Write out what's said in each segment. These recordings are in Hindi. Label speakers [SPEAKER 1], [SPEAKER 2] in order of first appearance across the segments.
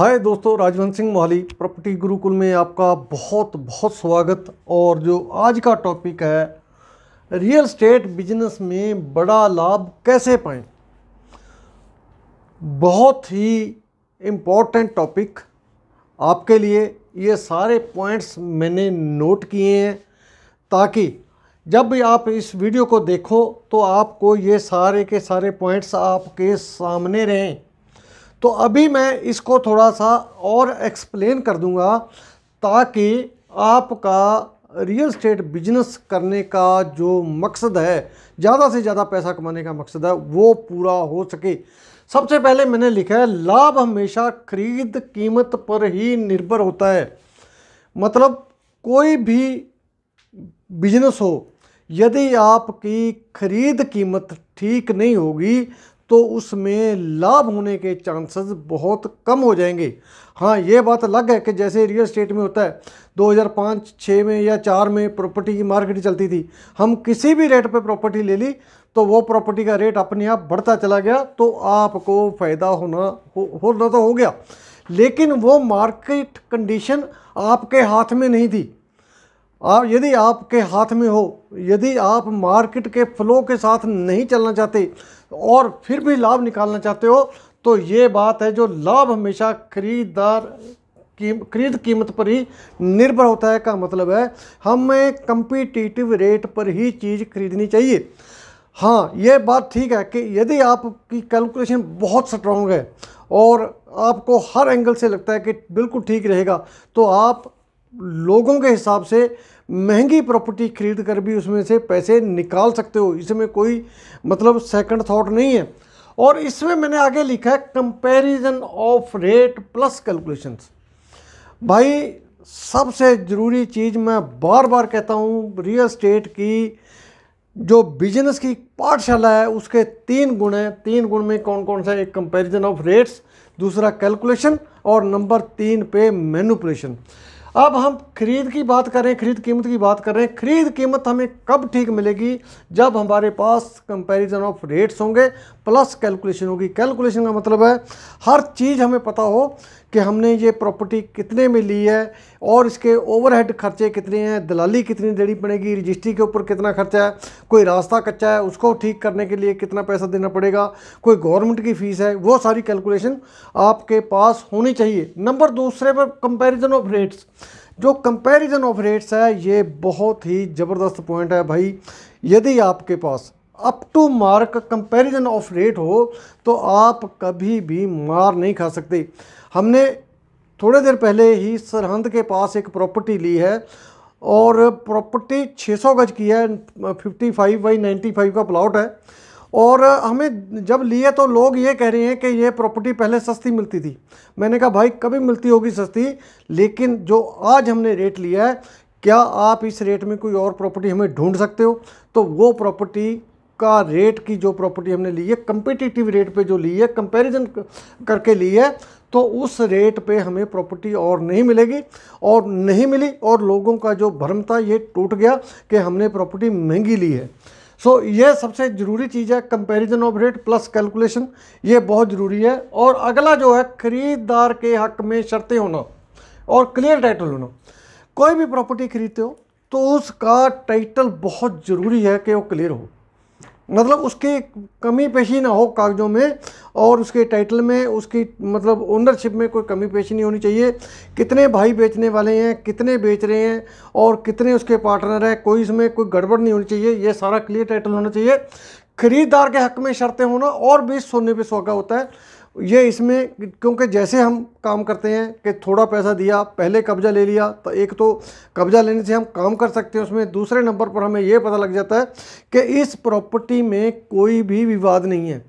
[SPEAKER 1] हाय दोस्तों राजवंत सिंह मोहाली प्रॉपर्टी गुरुकुल में आपका बहुत बहुत स्वागत और जो आज का टॉपिक है रियल स्टेट बिजनेस में बड़ा लाभ कैसे पाएं बहुत ही इम्पॉर्टेंट टॉपिक आपके लिए ये सारे पॉइंट्स मैंने नोट किए हैं ताकि जब भी आप इस वीडियो को देखो तो आपको ये सारे के सारे पॉइंट्स आपके सामने रहें तो अभी मैं इसको थोड़ा सा और एक्सप्लेन कर दूंगा ताकि आपका रियल स्टेट बिजनेस करने का जो मकसद है ज़्यादा से ज़्यादा पैसा कमाने का मकसद है वो पूरा हो सके सबसे पहले मैंने लिखा है लाभ हमेशा खरीद कीमत पर ही निर्भर होता है मतलब कोई भी बिजनेस हो यदि आपकी खरीद कीमत ठीक नहीं होगी तो उसमें लाभ होने के चांसेस बहुत कम हो जाएंगे हाँ ये बात अलग है कि जैसे रियल स्टेट में होता है 2005 6 में या 4 में प्रॉपर्टी की मार्केट चलती थी हम किसी भी रेट पे प्रॉपर्टी ले ली तो वो प्रॉपर्टी का रेट अपने आप बढ़ता चला गया तो आपको फ़ायदा होना हो, होना तो हो गया लेकिन वो मार्केट कंडीशन आपके हाथ में नहीं थी आप यदि आपके हाथ में हो यदि आप मार्केट के फ्लो के साथ नहीं चलना चाहते और फिर भी लाभ निकालना चाहते हो तो ये बात है जो लाभ हमेशा खरीदार की खरीद कीमत पर ही निर्भर होता है का मतलब है हमें कंपिटिटिव रेट पर ही चीज़ खरीदनी चाहिए हाँ ये बात ठीक है कि यदि आपकी कैलकुलेशन बहुत स्ट्रॉन्ग है और आपको हर एंगल से लगता है कि बिल्कुल ठीक रहेगा तो आप लोगों के हिसाब से महंगी प्रॉपर्टी खरीद कर भी उसमें से पैसे निकाल सकते हो इसमें कोई मतलब सेकंड थॉट नहीं है और इसमें मैंने आगे लिखा है comparison of rate plus calculations भाई सबसे ज़रूरी चीज़ मैं बार बार कहता हूँ रियल स्टेट की जो बिजनेस की पाठशाला है उसके तीन गुण हैं तीन गुण में कौन कौन सा एक कंपैरिजन ऑफ रेट्स दूसरा कैलकुलेशन और नंबर तीन पे मैनुपलेशन अब हम खरीद की बात कर रहे हैं खरीद कीमत की बात कर रहे हैं खरीद कीमत हमें कब ठीक मिलेगी जब हमारे पास कंपैरिजन ऑफ रेट्स होंगे प्लस कैलकुलेशन होगी कैलकुलेशन का मतलब है हर चीज़ हमें पता हो कि हमने ये प्रॉपर्टी कितने में ली है और इसके ओवरहेड खर्चे कितने हैं दलाली कितनी देनी पड़ेगी रजिस्ट्री के ऊपर कितना खर्चा है कोई रास्ता कच्चा है उसको ठीक करने के लिए कितना पैसा देना पड़ेगा कोई गवर्नमेंट की फ़ीस है वो सारी कैलकुलेशन आपके पास होनी चाहिए नंबर दूसरे पर कंपेरिजन ऑफ रेट्स जो कंपैरिजन ऑफ रेट्स है ये बहुत ही ज़बरदस्त पॉइंट है भाई यदि आपके पास up to mark comparison of rate हो तो आप कभी भी मार नहीं खा सकते हमने थोड़े देर पहले ही सरहंद के पास एक प्रॉपर्टी ली है और प्रॉपर्टी 600 गज की है 55 बाई नाइन्टी का प्लाट है और हमें जब लिए तो लोग ये कह रहे हैं कि ये प्रॉपर्टी पहले सस्ती मिलती थी मैंने कहा भाई कभी मिलती होगी सस्ती लेकिन जो आज हमने रेट लिया है क्या आप इस रेट में कोई और प्रॉपर्टी हमें ढूंढ सकते हो तो वो प्रॉपर्टी का रेट की जो प्रॉपर्टी हमने ली है कंपिटिटिव रेट पे जो ली है कंपैरिजन करके ली है तो उस रेट पे हमें प्रॉपर्टी और नहीं मिलेगी और नहीं मिली और लोगों का जो भ्रम था ये टूट गया कि हमने प्रॉपर्टी महंगी ली है सो so, ये सबसे ज़रूरी चीज़ है comparison of rate plus calculation ये बहुत ज़रूरी है और अगला जो है खरीदार के हक में शर्तें होना और क्लियर टाइटल होना कोई भी प्रॉपर्टी खरीदते हो तो उसका टाइटल बहुत ज़रूरी है कि वो क्लियर हो मतलब उसकी कमी पेशी ना हो कागज़ों में और उसके टाइटल में उसकी मतलब ओनरशिप में कोई कमी पेशी नहीं होनी चाहिए कितने भाई बेचने वाले हैं कितने बेच रहे हैं और कितने उसके पार्टनर हैं कोई इसमें कोई गड़बड़ नहीं होनी चाहिए ये सारा क्लियर टाइटल होना चाहिए खरीदार के हक में शर्तें होना और भी सोने पे सौगा होता है ये इसमें क्योंकि जैसे हम काम करते हैं कि थोड़ा पैसा दिया पहले कब्जा ले लिया तो एक तो कब्जा लेने से हम काम कर सकते हैं उसमें दूसरे नंबर पर हमें ये पता लग जाता है कि इस प्रॉपर्टी में कोई भी विवाद नहीं है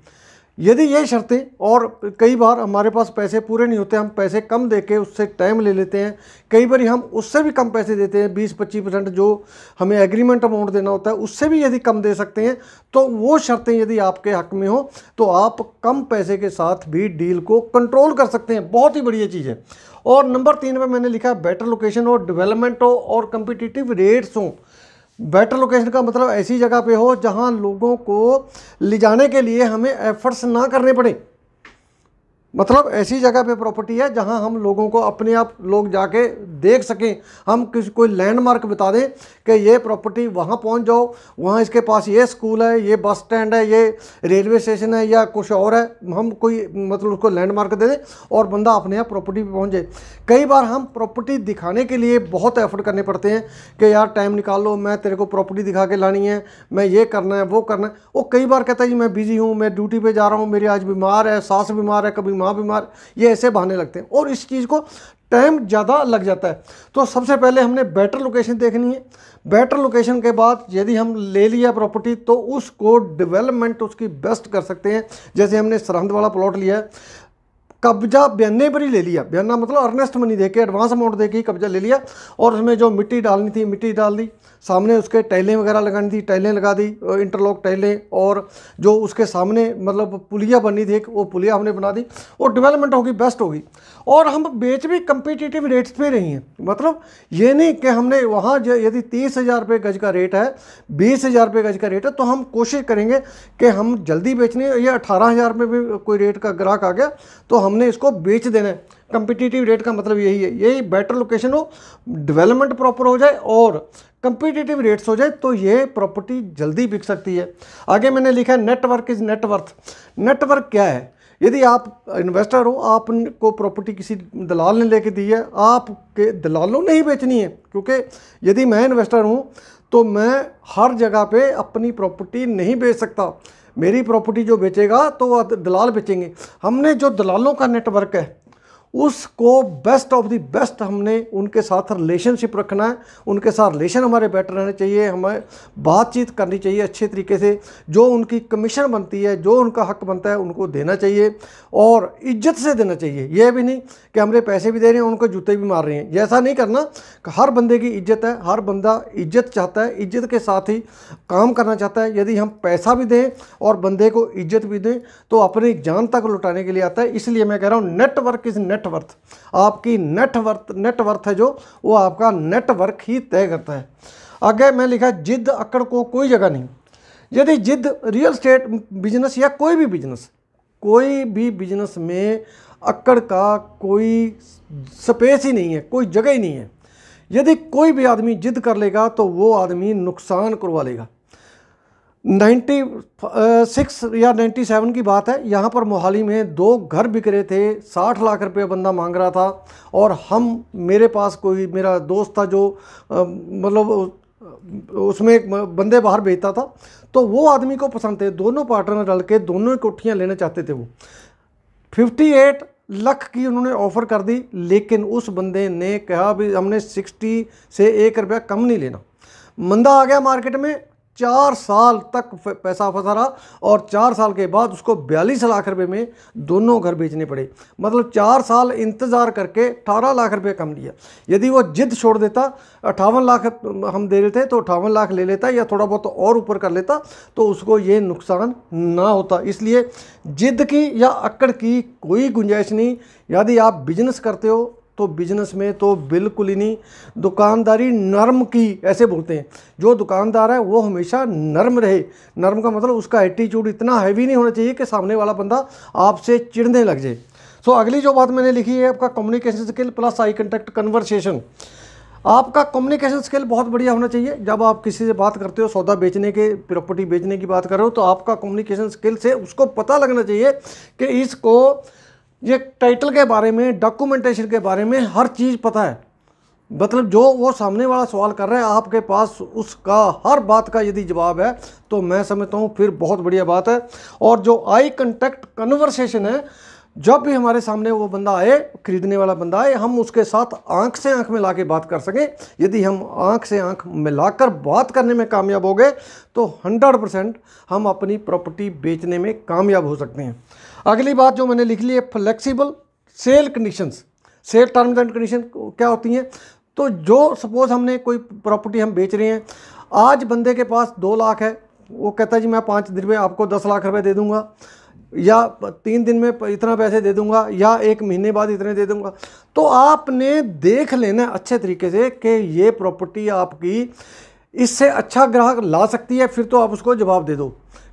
[SPEAKER 1] यदि ये शर्तें और कई बार हमारे पास पैसे पूरे नहीं होते हम पैसे कम दे के उससे टाइम ले लेते हैं कई बार हम उससे भी कम पैसे देते हैं बीस पच्चीस परसेंट जो हमें एग्रीमेंट अमाउंट देना होता है उससे भी यदि कम दे सकते हैं तो वो शर्तें यदि आपके हक में हो तो आप कम पैसे के साथ भी डील को कंट्रोल कर सकते हैं बहुत ही बढ़िया चीज़ है और नंबर तीन पर मैंने लिखा बेटर लोकेशन और डिवेलपमेंट हो और कम्पिटिटिव रेट्स हों बेटर लोकेशन का मतलब ऐसी जगह पे हो जहां लोगों को ले जाने के लिए हमें एफर्ट्स ना करने पड़े मतलब ऐसी जगह पे प्रॉपर्टी है जहां हम लोगों को अपने आप लोग जाके देख सकें हम किसी कोई लैंडमार्क बता दें कि ये प्रॉपर्टी वहाँ पहुँच जाओ वहाँ इसके पास ये स्कूल है ये बस स्टैंड है ये रेलवे स्टेशन है या कुछ और है हम कोई मतलब उसको लैंडमार्क दे दें और बंदा अपने यहाँ प्रॉपर्टी पर पहुँच जाए कई बार हम प्रॉपर्टी दिखाने के लिए बहुत एफर्ट करने पड़ते हैं कि यार टाइम निकाल लो मैं तेरे को प्रॉपर्टी दिखा के लानी है मैं ये करना है वो करना है वो कई बार कहता है जी मैं बिज़ी हूँ मैं ड्यूटी पर जा रहा हूँ मेरी आज बीमार है सास बीमार है कभी माँ बीमार ये ऐसे बहाने लगते हैं और इस चीज़ को टाइम ज़्यादा लग जाता है तो सबसे पहले हमने बेटर लोकेशन देखनी है बेटर लोकेशन के बाद यदि हम ले लिया प्रॉपर्टी तो उसको डेवलपमेंट उसकी बेस्ट कर सकते हैं जैसे हमने सरहद वाला प्लॉट लिया है कब्जा बयाने पर ही ले लिया बयाना मतलब अर्नेस्ट मनी दे के एडवांस अमाउंट देके ही कब्जा ले लिया और उसमें जो मिट्टी डालनी थी मिट्टी डाल दी सामने उसके टाइलें वगैरह लगानी थी टाइलें लगा दी इंटरलॉक टाइलें और जो उसके सामने मतलब पुलिया बनी थी वो पुलिया हमने बना दी और डेवलपमेंट होगी बेस्ट होगी और हम बेच भी कम्पिटिटिव रेट्स पर रही हैं मतलब ये नहीं कि हमने वहाँ यदि तीस हज़ार रुपये गज का रेट है बीस हज़ार रुपये गज का रेट है तो हम कोशिश करेंगे कि हम जल्दी बेचने ये अठारह हज़ार रुपये कोई रेट का ग्राहक आ गया तो हम हमने इसको बेच देना है कंपिटिटिव रेट का मतलब यही है यही बेटर लोकेशन हो डेवलपमेंट प्रॉपर हो जाए और कंपिटिटिव रेट्स हो जाए तो ये प्रॉपर्टी जल्दी बिक सकती है आगे मैंने लिखा है नेटवर्क इज़ नेटवर्थ नेटवर्क क्या है यदि आप इन्वेस्टर हो आपको प्रॉपर्टी किसी दलाल ने लेके दी है आपके दलालों ने ही बेचनी है क्योंकि यदि मैं इन्वेस्टर हूँ तो मैं हर जगह पे अपनी प्रॉपर्टी नहीं बेच सकता मेरी प्रॉपर्टी जो बेचेगा तो दलाल बेचेंगे हमने जो दलालों का नेटवर्क है उसको बेस्ट ऑफ द बेस्ट हमने उनके साथ रिलेशनशिप रखना है उनके साथ रिलेशन हमारे बेटर रहने चाहिए हमें बातचीत करनी चाहिए अच्छे तरीके से जो उनकी कमीशन बनती है जो उनका हक बनता है उनको देना चाहिए और इज्जत से देना चाहिए यह भी नहीं कि हमने पैसे भी दे रहे हैं उनको जूते भी मार रहे हैं ऐसा नहीं करना हर बंदे की इज्जत है हर बंदा इज्जत चाहता है इज्जत के साथ ही काम करना चाहता है यदि हम पैसा भी दें और बंदे को इज्जत भी दें तो अपनी जान तक लुटाने के लिए आता है इसलिए मैं कह रहा हूँ नेटवर्क इज़ नेट नेटवर्थ आपकी नेटवर्थ नेटवर्थ है जो वो आपका नेटवर्क ही तय करता है आगे मैं लिखा जिद अकड़ को कोई जगह नहीं यदि जिद रियल स्टेट बिजनेस या कोई भी बिजनेस कोई भी बिजनेस में अकड़ का कोई स्पेस ही नहीं है कोई जगह ही नहीं है यदि कोई भी आदमी जिद कर लेगा तो वो आदमी नुकसान करवा लेगा 96 या 97 की बात है यहाँ पर मोहाली में दो घर बिक रहे थे 60 लाख रुपए बंदा मांग रहा था और हम मेरे पास कोई मेरा दोस्त था जो मतलब उसमें एक बंदे बाहर भेजता था तो वो आदमी को पसंद थे दोनों पार्टनर डल के दोनों कोठियाँ लेना चाहते थे वो 58 लख की उन्होंने ऑफ़र कर दी लेकिन उस बंदे ने कहा भी हमने 60 से एक रुपया कम नहीं लेना मंदा आ गया मार्केट में चार साल तक पैसा फंसा रहा और चार साल के बाद उसको बयालीस लाख रुपए में दोनों घर बेचने पड़े मतलब चार साल इंतज़ार करके अठारह लाख रुपए कम लिया यदि वो जिद छोड़ देता अठावन लाख हम दे देते तो अठावन लाख ले लेता या थोड़ा बहुत और ऊपर कर लेता तो उसको ये नुकसान ना होता इसलिए जिद की या अक्कड़ की कोई गुंजाइश नहीं यदि आप बिजनेस करते हो तो बिजनेस में तो बिल्कुल ही नहीं दुकानदारी नर्म की ऐसे बोलते हैं जो दुकानदार है वो हमेशा नर्म रहे नर्म का मतलब उसका एटीट्यूड इतना हैवी नहीं होना चाहिए कि सामने वाला बंदा आपसे चिढ़ने लग जाए सो so, अगली जो बात मैंने लिखी है आपका communication skill plus eye contact conversation आपका कम्युनिकेशन स्किल बहुत बढ़िया होना चाहिए जब आप किसी से बात करते हो सौदा बेचने के प्रॉपर्टी बेचने की बात कर रहे हो तो आपका कम्युनिकेशन स्किल से उसको पता लगना चाहिए कि इसको ये टाइटल के बारे में डॉक्यूमेंटेशन के बारे में हर चीज़ पता है मतलब जो वो सामने वाला सवाल कर रहा है आपके पास उसका हर बात का यदि जवाब है तो मैं समझता हूँ फिर बहुत बढ़िया बात है और जो आई कंटेक्ट कन्वर्सेशन है जब भी हमारे सामने वो बंदा आए खरीदने वाला बंदा आए हम उसके साथ आंख से आंख में ला के बात कर सकें यदि हम आंख से आंख में बात करने में कामयाब हो गए तो 100 परसेंट हम अपनी प्रॉपर्टी बेचने में कामयाब हो सकते हैं अगली बात जो मैंने लिख ली है flexible sale conditions sale terms and condition क्या होती हैं तो जो सपोज़ हमने कोई प्रॉपर्टी हम बेच रहे हैं आज बंदे के पास दो लाख है वो कहता है जी मैं पाँच दिन में आपको दस लाख रुपए दे दूंगा या तीन दिन में इतना पैसे दे दूंगा या एक महीने बाद इतने दे दूंगा तो आपने देख लेना अच्छे तरीके से कि ये प्रॉपर्टी आपकी इससे अच्छा ग्राहक ला सकती है फिर तो आप उसको जवाब दे दो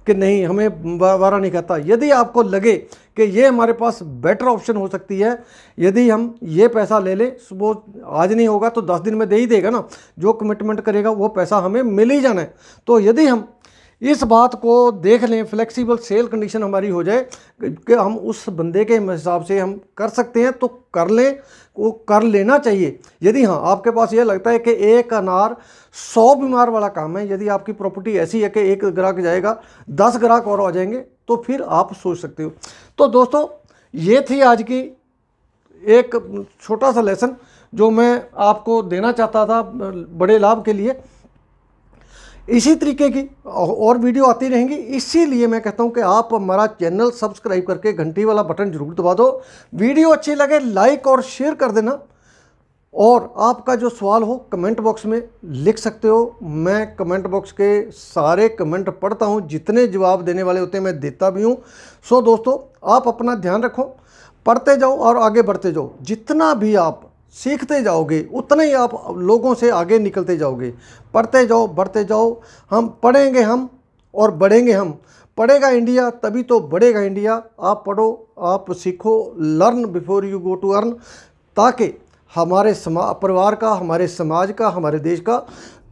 [SPEAKER 1] कि नहीं हमें वारा नहीं कहता यदि आपको लगे कि ये हमारे पास बेटर ऑप्शन हो सकती है यदि हम ये पैसा ले लें सुबह आज नहीं होगा तो दस दिन में दे ही देगा ना जो कमिटमेंट करेगा वो पैसा हमें मिल ही जाना है तो यदि हम इस बात को देख लें फ्लेक्सिबल सेल कंडीशन हमारी हो जाए कि हम उस बंदे के हिसाब से हम कर सकते हैं तो कर लें वो कर लेना चाहिए यदि हाँ आपके पास ये लगता है कि एक अनार सौ बीमार वाला काम है यदि आपकी प्रॉपर्टी ऐसी है कि एक ग्राहक जाएगा दस ग्राहक और आ जाएंगे तो फिर आप सोच सकते हो तो दोस्तों ये थी आज की एक छोटा सा लेसन जो मैं आपको देना चाहता था बड़े लाभ के लिए इसी तरीके की और वीडियो आती रहेंगी इसीलिए मैं कहता हूं कि आप हमारा चैनल सब्सक्राइब करके घंटी वाला बटन जरूर दबा दो वीडियो अच्छी लगे लाइक और शेयर कर देना और आपका जो सवाल हो कमेंट बॉक्स में लिख सकते हो मैं कमेंट बॉक्स के सारे कमेंट पढ़ता हूँ जितने जवाब देने वाले होते हैं मैं देता भी हूँ सो दोस्तों आप अपना ध्यान रखो पढ़ते जाओ और आगे बढ़ते जाओ जितना भी आप सीखते जाओगे उतना ही आप लोगों से आगे निकलते जाओगे पढ़ते जाओ बढ़ते जाओ हम पढ़ेंगे हम और बढ़ेंगे हम पढ़ेगा इंडिया तभी तो बढ़ेगा इंडिया आप पढ़ो आप सीखो learn before you go to earn ताकि हमारे समा परिवार का हमारे समाज का हमारे देश का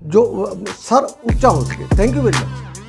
[SPEAKER 1] जो सर ऊंचा हो सके थैंक यू वेरी मच